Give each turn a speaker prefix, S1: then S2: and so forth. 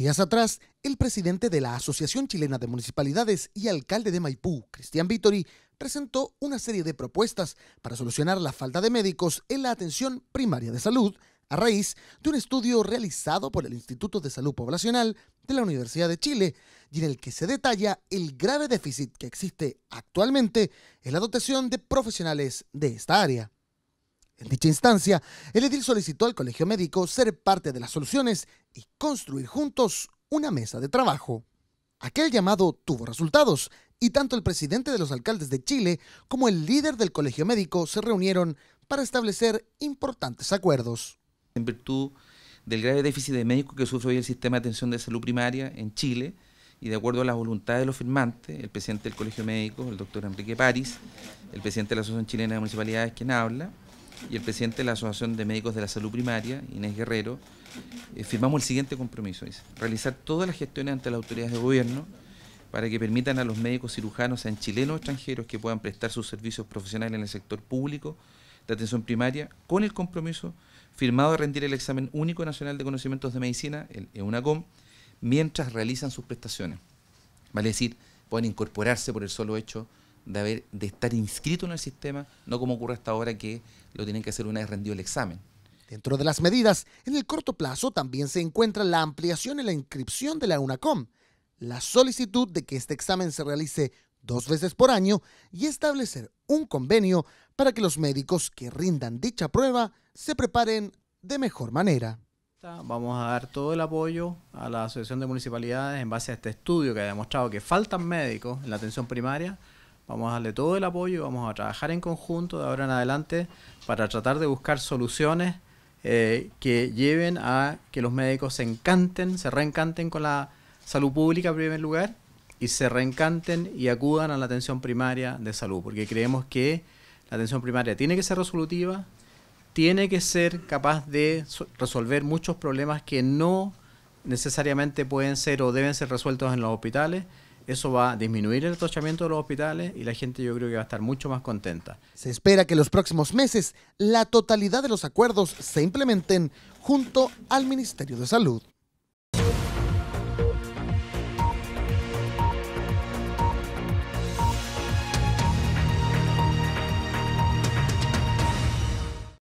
S1: Días atrás, el presidente de la Asociación Chilena de Municipalidades y alcalde de Maipú, Cristian Vittori, presentó una serie de propuestas para solucionar la falta de médicos en la atención primaria de salud a raíz de un estudio realizado por el Instituto de Salud Poblacional de la Universidad de Chile y en el que se detalla el grave déficit que existe actualmente en la dotación de profesionales de esta área. En dicha instancia, el edil solicitó al Colegio Médico ser parte de las soluciones y construir juntos una mesa de trabajo. Aquel llamado tuvo resultados y tanto el presidente de los alcaldes de Chile como el líder del Colegio Médico se reunieron para establecer importantes acuerdos.
S2: En virtud del grave déficit de médicos que sufre hoy el sistema de atención de salud primaria en Chile, y de acuerdo a la voluntad de los firmantes, el presidente del Colegio Médico, el doctor Enrique París, el presidente de la Asociación Chilena de Municipalidades, quien habla, y el presidente de la Asociación de Médicos de la Salud Primaria, Inés Guerrero, eh, firmamos el siguiente compromiso, realizar todas las gestiones ante las autoridades de gobierno para que permitan a los médicos cirujanos, sean chilenos o extranjeros, que puedan prestar sus servicios profesionales en el sector público de atención primaria, con el compromiso firmado de rendir el examen único nacional de conocimientos de medicina, el EUNACOM, mientras realizan sus prestaciones. Vale decir, pueden incorporarse por el solo hecho de, estar inscrito en el sistema, no como ocurre hasta ahora que lo tienen que hacer una vez rendido el examen. Dentro de las medidas, en el corto plazo también se encuentra la ampliación en la
S1: inscripción de la UNACOM, la solicitud de que este examen se realice dos veces por año y establecer un convenio para que los médicos que rindan dicha prueba se preparen de mejor manera.
S3: Vamos a dar todo el apoyo a la Asociación de Municipalidades en base a este estudio que ha demostrado que faltan médicos en la atención primaria Vamos a darle todo el apoyo, vamos a trabajar en conjunto de ahora en adelante para tratar de buscar soluciones eh, que lleven a que los médicos se encanten, se reencanten con la salud pública en primer lugar y se reencanten y acudan a la atención primaria de salud, porque creemos que la atención primaria tiene que ser resolutiva, tiene que ser capaz de resolver muchos problemas que no necesariamente pueden ser o deben ser resueltos en los hospitales eso va a disminuir el atochamiento de los hospitales y la gente yo creo que va a estar mucho más contenta. Se
S1: espera que en los próximos meses la totalidad de los acuerdos se implementen junto al Ministerio de Salud.